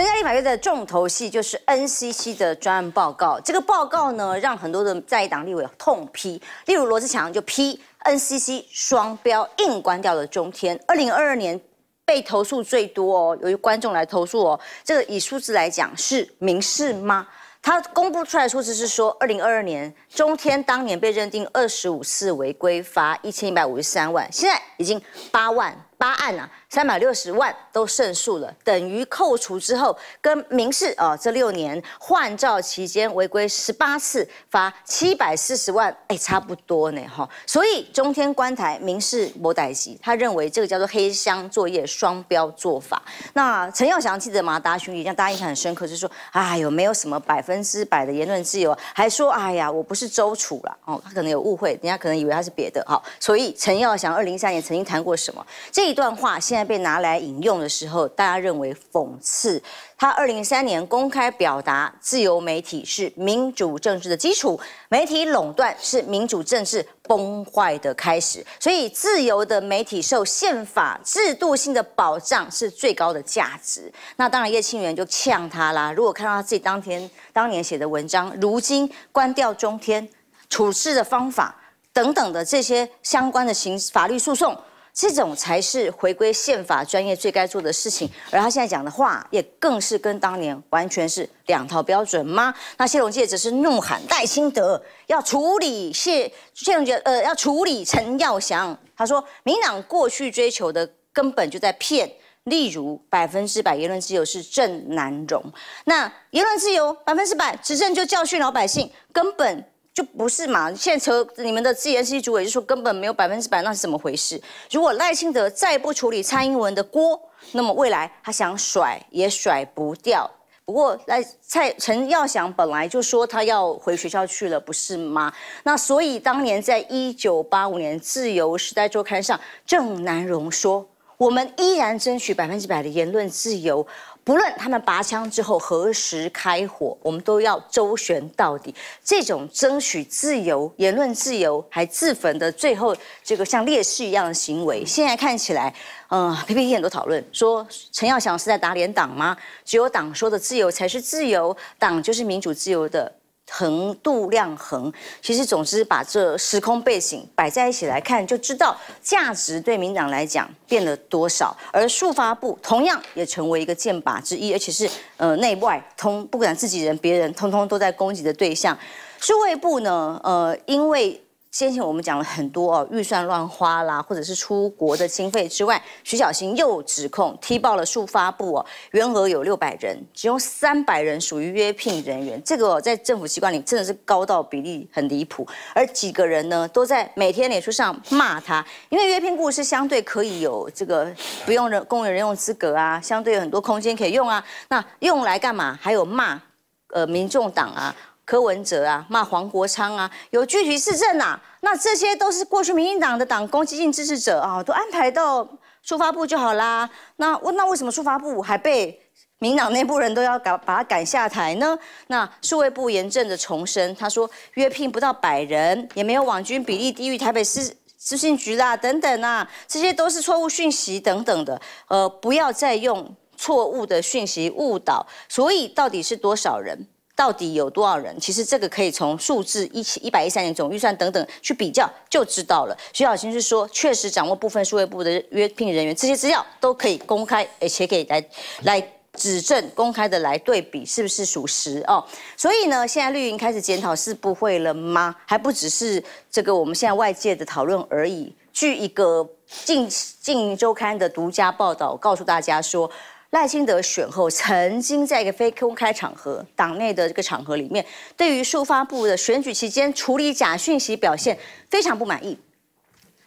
以天立法院的重头戏就是 NCC 的专案报告。这个报告呢，让很多的在党立委痛批。例如罗志强就批 NCC 双标，硬关掉了中天。二零二二年被投诉最多，哦，由于观众来投诉哦，这个以数字来讲是民事吗？他公布出来数字是说，二零二二年中天当年被认定二十五次违规，罚一千一百五十三万，现在已经八万八案了。三百六十万都胜诉了，等于扣除之后，跟民事啊，这六年换照期间违规十八次，罚七百四十万，哎，差不多呢，哈。所以中天观台民事摩歹吉，他认为这个叫做黑箱作业、双标做法。那陈耀祥记者吗？大家兄弟，让样，大家印象很深刻，就说，哎呦，没有什么百分之百的言论自由，还说，哎呀，我不是周楚了，哦，他可能有误会，人家可能以为他是别的，哦。所以陈耀祥二零一三年曾经谈过什么这一段话，现在。被拿来引用的时候，大家认为讽刺他。二零一三年公开表达，自由媒体是民主政治的基础，媒体垄断是民主政治崩坏的开始。所以，自由的媒体受宪法制度性的保障，是最高的价值。那当然，叶庆元就呛他啦。如果看到他自己当天、当年写的文章，如今关掉中天、处置的方法等等的这些相关的刑法律诉讼。这种才是回归宪法专业最该做的事情，而他现在讲的话也更是跟当年完全是两套标准吗？那谢龙介只是怒喊戴清德要处理谢谢龙介，呃，要处理陈耀祥。他说，民党过去追求的根本就在骗，例如百分之百言论自由是正难容。那言论自由百分之百，执政就教训老百姓，根本。就不是嘛？现在车你们的自由系主委就说根本没有百分之百，那是怎么回事？如果赖清德再不处理蔡英文的锅，那么未来他想甩也甩不掉。不过赖蔡陈耀祥本来就说他要回学校去了，不是吗？那所以当年在一九八五年自由时代周刊上，郑南荣说：“我们依然争取百分之百的言论自由。”不论他们拔枪之后何时开火，我们都要周旋到底。这种争取自由、言论自由还自焚的最后这个像烈士一样的行为，现在看起来，嗯，PPT 很多讨论说陈耀祥是在打脸党吗？只有党说的自由才是自由，党就是民主自由的。横度量衡，其实总之把这时空背景摆在一起来看，就知道价值对民党来讲变了多少。而树发部同样也成为一个箭靶之一，而且是呃内外通，不管自己人别人，通通都在攻击的对象。数位部呢，呃，因为。先前我们讲了很多哦，预算乱花啦，或者是出国的经费之外，徐小新又指控踢爆了数发布哦，原额有六百人，其中三百人属于约聘人员，这个在政府机关里真的是高到比例很离谱，而几个人呢都在每天脸书上骂他，因为约聘故事相对可以有这个不用人工人用资格啊，相对有很多空间可以用啊，那用来干嘛？还有骂呃民众党啊。柯文哲啊，骂黄国昌啊，有具体事政啊，那这些都是过去民进党的党攻击性支持者啊，都安排到出发部就好啦。那那为什么出发部还被民党内部人都要赶把他赶下台呢？那数位部严正的重申，他说约聘不到百人，也没有网军比例低于台北市资讯局啦，等等啊，这些都是错误讯息等等的。呃，不要再用错误的讯息误导。所以到底是多少人？到底有多少人？其实这个可以从数字一千一百一三年总预算等等去比较就知道了。徐小新是说，确实掌握部分数位部的约聘人员这些资料都可以公开，而且可以来来指证、公开的来对比是不是属实哦。所以呢，现在绿营开始检讨是不会了吗？还不只是这个，我们现在外界的讨论而已。据一个《近近周刊》的独家报道告诉大家说。赖清德选后，曾经在一个非公开场合、党内的这个场合里面，对于数发布的选举期间处理假讯息表现非常不满意。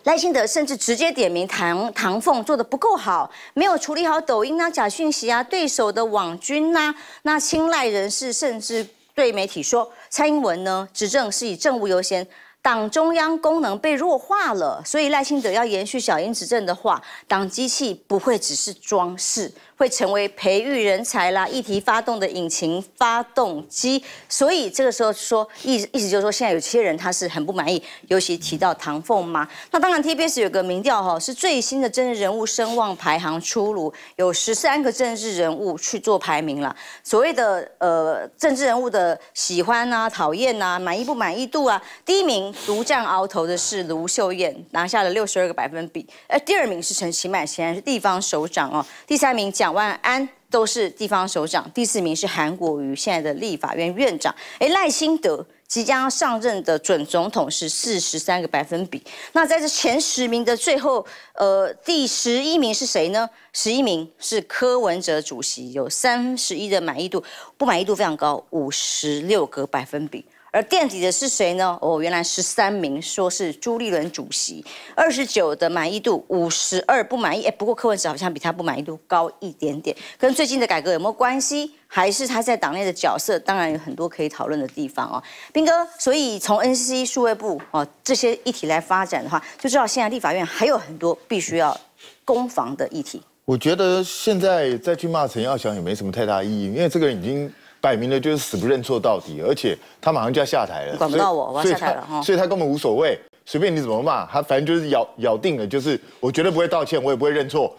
赖清德甚至直接点名唐唐凤做的不够好，没有处理好抖音啊假讯息啊对手的网军啊，那青睐人士甚至对媒体说，蔡英文呢执政是以政务优先，党中央功能被弱化了，所以赖清德要延续小英执政的话，党机器不会只是装饰。会成为培育人才啦，议题发动的引擎、发动机，所以这个时候说意意思就是说，现在有些人他是很不满意，尤其提到唐凤嘛。那当然，TBS 有个民调哈，是最新的政治人物声望排行出炉，有十三个政治人物去做排名了。所谓的呃政治人物的喜欢呐、讨厌呐、满意不满意度啊，第一名独占鳌头的是卢秀燕，拿下了六十二个百分比。而第二名是陈其迈，显然是地方首长哦。第三名讲。两万安都是地方首长，第四名是韩国瑜现在的立法院院长。哎，赖清德即将上任的准总统是四十三个百分比。那在这前十名的最后，呃，第十一名是谁呢？十一名是柯文哲主席，有三十一的满意度，不满意度非常高，五十六个百分比。而垫底的是谁呢？哦，原来十三名，说是朱立伦主席，二十九的满意度，五十二不满意。哎，不过柯文哲好像比他不满意度高一点点，跟最近的改革有没有关系？还是他在党内的角色？当然有很多可以讨论的地方哦，斌哥。所以从 N C C 数位部哦这些议题来发展的话，就知道现在立法院还有很多必须要攻防的议题。我觉得现在再去骂陈耀祥也没什么太大意义，因为这个人已经。摆明了就是死不认错到底，而且他马上就要下台了，管不到我，我要下台了哈。所以他根本无所谓，随便你怎么骂他，反正就是咬咬定了，就是我绝对不会道歉，我也不会认错。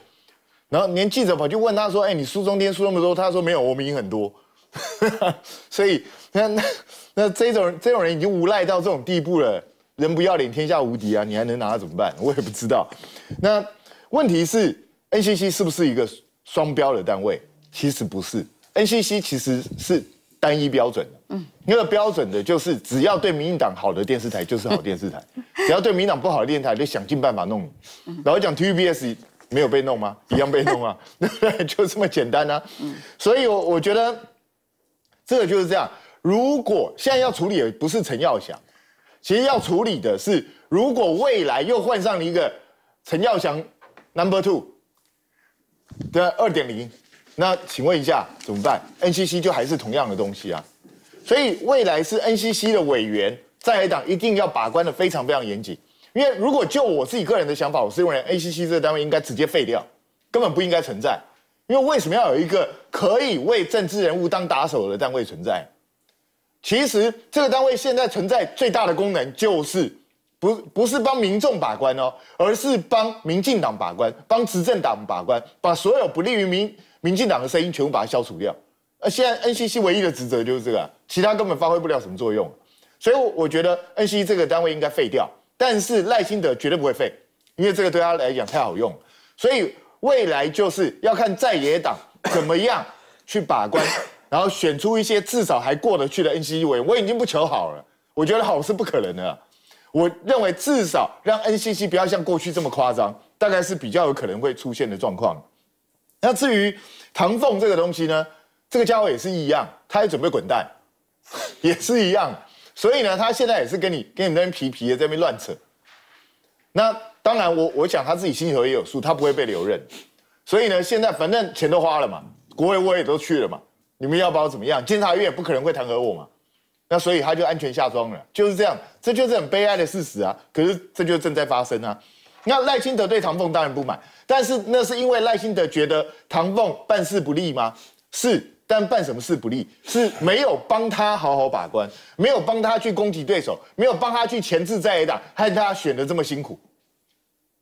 然后连记者跑去问他说：“哎，你输中间输那么多？”他说：“没有，我们赢很多。”所以那那这种这种人已经无赖到这种地步了，人不要脸天下无敌啊！你还能拿他怎么办？我也不知道。那问题是，NCC 是不是一个双标的单位？其实不是。NCC 其实是单一标准的，一个标准的就是只要对民进党好的电视台就是好电视台，只要对民党不好的电台就想尽办法弄。然后讲 TVBS 没有被弄吗？一样被弄啊，对 不对？就这么简单啊。所以，我我觉得这个就是这样。如果现在要处理的不是陈耀祥，其实要处理的是，如果未来又换上了一个陈耀祥 Number Two 的二点零。那请问一下，怎么办？NCC 就还是同样的东西啊，所以未来是 NCC 的委员在野党一定要把关的非常非常严谨，因为如果就我自己个人的想法，我是认为 n c c 这个单位应该直接废掉，根本不应该存在，因为为什么要有一个可以为政治人物当打手的单位存在？其实这个单位现在存在最大的功能就是不不是帮民众把关哦，而是帮民进党把关，帮执政党把关，把所有不利于民。民进党的声音全部把它消除掉，那现在 NCC 唯一的职责就是这个，其他根本发挥不了什么作用，所以我觉得 NCC 这个单位应该废掉，但是赖清德绝对不会废，因为这个对他来讲太好用所以未来就是要看在野党怎么样去把关，然后选出一些至少还过得去的 NCC 委，员。我已经不求好了，我觉得好是不可能的，我认为至少让 NCC 不要像过去这么夸张，大概是比较有可能会出现的状况。那至于唐凤这个东西呢，这个家伙也是一样，他也准备滚蛋，也是一样，所以呢，他现在也是跟你跟你那边皮皮的那边乱扯。那当然，我我想他自己心里头也有数，他不会被留任。所以呢，现在反正钱都花了嘛，国会我也都去了嘛，你们要把我怎么样？监察院不可能会弹劾我嘛，那所以他就安全下庄了，就是这样，这就是很悲哀的事实啊。可是这就正在发生啊。那赖清德对唐凤当然不满。但是那是因为赖幸德觉得唐凤办事不利吗？是，但办什么事不利？是没有帮他好好把关，没有帮他去攻击对手，没有帮他去钳制在野党，害他选的这么辛苦。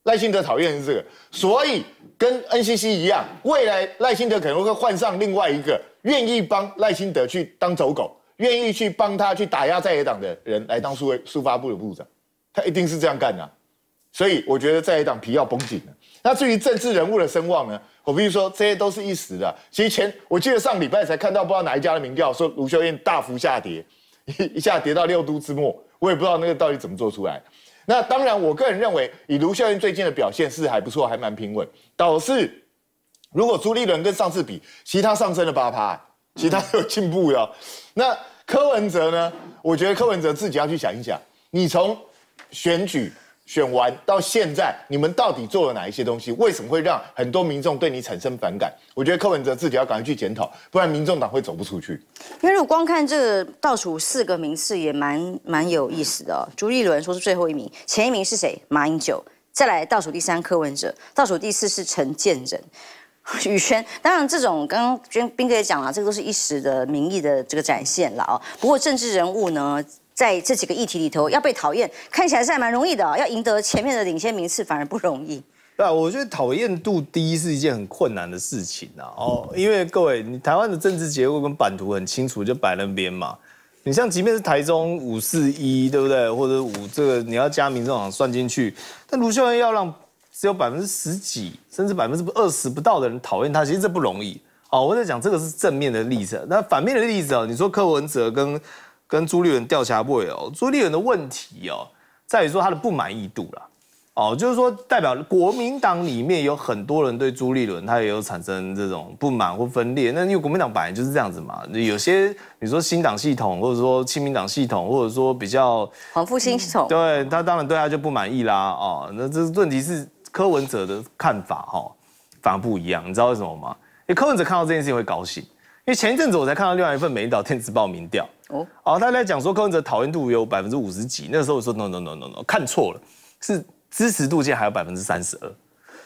赖幸德讨厌是这个，所以跟 NCC 一样，未来赖幸德可能会换上另外一个愿意帮赖幸德去当走狗，愿意去帮他去打压在野党的人来当苏苏发部的部长，他一定是这样干的。所以我觉得在野党皮要绷紧了。那至于政治人物的声望呢？我必如说，这些都是一时的。其实前，我记得上礼拜才看到，不知道哪一家的民调说卢秀燕大幅下跌，一下跌到六都之末。我也不知道那个到底怎么做出来。那当然，我个人认为，以卢秀燕最近的表现是还不错，还蛮平稳。倒是，如果朱立伦跟上次比，其他上升了八趴，其他有进步的。那柯文哲呢？我觉得柯文哲自己要去想一想，你从选举。选完到现在，你们到底做了哪一些东西？为什么会让很多民众对你产生反感？我觉得柯文哲自己要赶快去检讨，不然民众党会走不出去。因为如果光看这倒数四个名次，也蛮蛮有意思的。朱立伦说是最后一名，前一名是谁？马英九，再来倒数第三，柯文哲，倒数第四是陈建仁、宇轩。当然，这种刚刚君斌哥也讲了，这个都是一时的民意的这个展现了啊。不过政治人物呢？在这几个议题里头，要被讨厌看起来是还蛮容易的，要赢得前面的领先名次反而不容易。对啊，我觉得讨厌度低是一件很困难的事情啊。哦，因为各位，你台湾的政治结构跟版图很清楚，就摆那边嘛。你像即便是台中五四一，对不对？或者五这个你要加民众党算进去，但卢秀燕要让只有百分之十几，甚至百分之二十不到的人讨厌他，其实这不容易。哦，我在讲这个是正面的例子，那反面的例子啊，你说柯文哲跟。跟朱立伦调查来哦，朱立伦的问题哦，在于说他的不满意度啦，哦，就是说代表国民党里面有很多人对朱立伦他也有产生这种不满或分裂，那因为国民党本来就是这样子嘛，有些你说新党系统，或者说亲民党系统，或者说比较黄复兴系统，对他当然对他就不满意啦，哦，那这是问题是柯文哲的看法哈，反而不一样，你知道为什么吗？因为柯文哲看到这件事情会高兴。因为前一阵子我才看到另外一份《美岛电子报》民调，哦，哦，他在讲说柯文哲讨厌度有百分之五十几，那时候我说 no no no no no，看错了，是支持度竟然还有百分之三十二，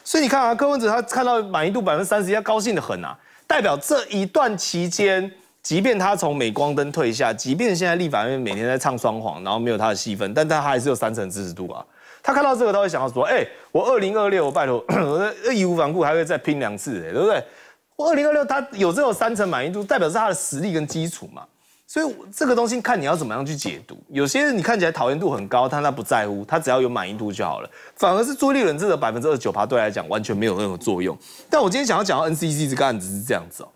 所以你看啊，柯文哲他看到满意度百分之三十，他高兴的很啊，代表这一段期间，即便他从镁光灯退下，即便现在立法院每天在唱双簧，然后没有他的戏份，但他还是有三成支持度啊，他看到这个他会想到说，哎，我二零二六，我拜托，我义无反顾，还会再拼两次，对不对？二零二六，他有这种三层满意度，代表是他的实力跟基础嘛。所以这个东西看你要怎么样去解读。有些人你看起来讨厌度很高，他不在乎，他只要有满意度就好了。反而是朱立伦这个百分之二九八，对来讲完全没有任何作用。但我今天想要讲到 N C C 这个案子是这样子哦。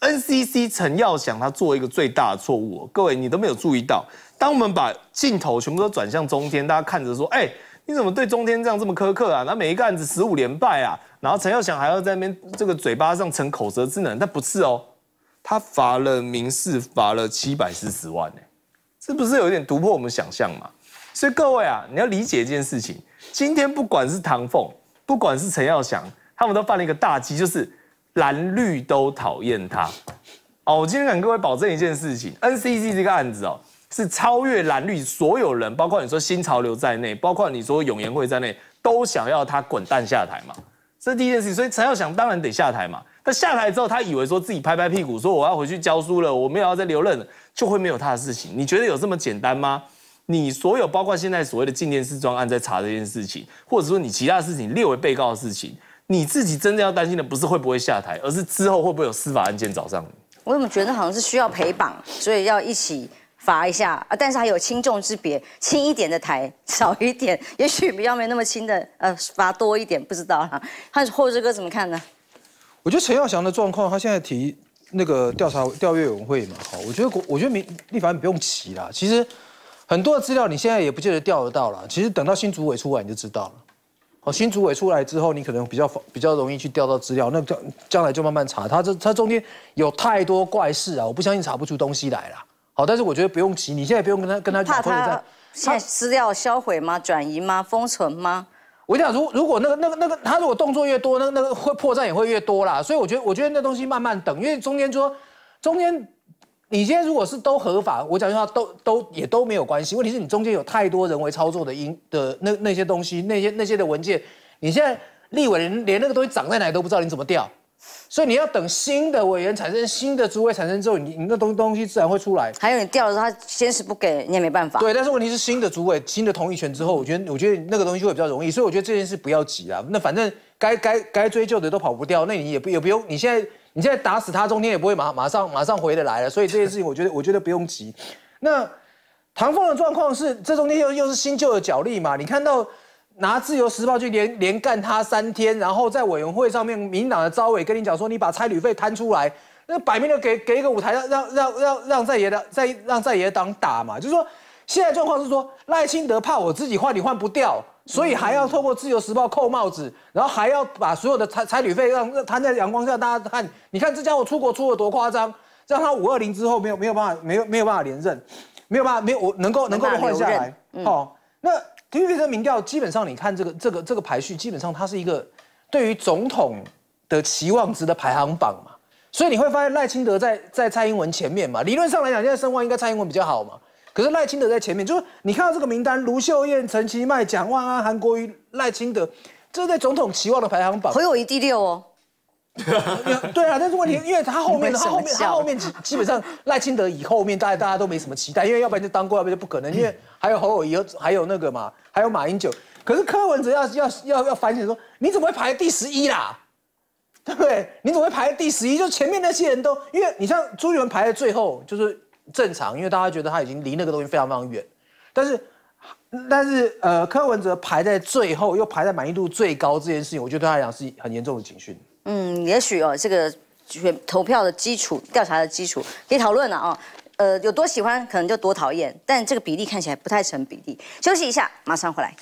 N C C 陈耀祥他做一个最大的错误，各位你都没有注意到。当我们把镜头部都转向中间，大家看着说，哎。你怎么对中天这样这么苛刻啊？那每一个案子十五连败啊，然后陈耀祥还要在那边这个嘴巴上逞口舌之能，但不是哦，他罚了民事罚了七百四十万呢，这不是有点突破我们想象嘛？所以各位啊，你要理解一件事情，今天不管是唐凤，不管是陈耀祥，他们都犯了一个大忌，就是蓝绿都讨厌他。哦，我今天敢各位保证一件事情，NCC 这个案子哦。是超越蓝绿所有人，包括你说新潮流在内，包括你说永延会在内，都想要他滚蛋下台嘛？这是第一件事情，所以陈耀祥当然得下台嘛。他下台之后，他以为说自己拍拍屁股，说我要回去教书了，我没有再留任，了，就会没有他的事情。你觉得有这么简单吗？你所有包括现在所谓的静电视妆案在查这件事情，或者说你其他事情列为被告的事情，你自己真的要担心的不是会不会下台，而是之后会不会有司法案件找上你？我怎么觉得好像是需要陪绑，所以要一起。罚一下啊，但是还有轻重之别，轻一点的台 少一点，也许比较没那么轻的，呃，罚多一点，不知道啦。他后志哥怎么看呢？我觉得陈耀祥的状况，他现在提那个调查调阅委员会嘛，好，我觉得我觉得民立法院不用急啦。其实很多的资料你现在也不见得调得到了，其实等到新主委出来你就知道了。好，新主委出来之后，你可能比较比较容易去调到资料，那将将来就慢慢查。他这他中间有太多怪事啊，我不相信查不出东西来了。好，但是我觉得不用急，你现在不用跟他跟他讲论。怕他现在撕掉、销毁吗？转移吗？封存吗？我讲，如如果那个、那个、那个，他如果动作越多，那那个会破绽也会越多啦。所以我觉得，我觉得那东西慢慢等，因为中间说，中间你现在如果是都合法，我讲句话都都也都没有关系。问题是，你中间有太多人为操作的因的那那些东西，那些那些的文件，你现在立委连那个东西长在哪都不知道，你怎么调？所以你要等新的委员产生，新的主委产生之后，你你那东东西自然会出来。还有你掉了他先是不给，你也没办法。对，但是问题是新的主委、新的同意权之后，我觉得我觉得那个东西会比较容易。所以我觉得这件事不要急啊。那反正该该该追究的都跑不掉，那你也不也不用你现在你现在打死他，中间也不会马马上马上回得来了。所以这件事情我觉得我觉得不用急。那唐凤的状况是，这中间又又是新旧的角力嘛？你看到？拿自由时报去连连干他三天，然后在委员会上面，民党的招委跟你讲说，你把差旅费摊出来，那摆明了给给一个舞台，让让让让让在野党在让在野党打嘛。就是说，现在状况是说，赖清德怕我自己换你换不掉，所以还要透过自由时报扣帽子，然后还要把所有的差差旅费让摊在阳光下，大家看，你看这家伙出国出的多夸张，让他五二零之后没有没有办法，没有没有办法连任，没有办法没有我能够能够换下来，哦，那。特别这民调，基本上你看这个这个这个排序，基本上它是一个对于总统的期望值的排行榜嘛。所以你会发现赖清德在在蔡英文前面嘛。理论上来讲，现在声望应该蔡英文比较好嘛。可是赖清德在前面，就是你看到这个名单，卢秀燕、陈其迈、蒋万安、韩国瑜、赖清德，这是在总统期望的排行榜，还有第第六哦。对啊，但是问题，因为他后面的后面他后面基基本上赖清德以后面大家大家都没什么期待，因为要不然就当过，要不然就不可能。因为还有侯友宜，还有那个嘛，还有马英九。可是柯文哲要要要要反省说，你怎么会排第十一啦？对不对？你怎么会排第十一？就前面那些人都，因为你像朱立排在最后，就是正常，因为大家觉得他已经离那个东西非常非常远。但是但是呃，柯文哲排在最后，又排在满意度最高这件事情，我觉得对他讲是很严重的警讯。嗯，也许哦，这个选投票的基础调查的基础可以讨论了啊。呃，有多喜欢可能就多讨厌，但这个比例看起来不太成比例。休息一下，马上回来。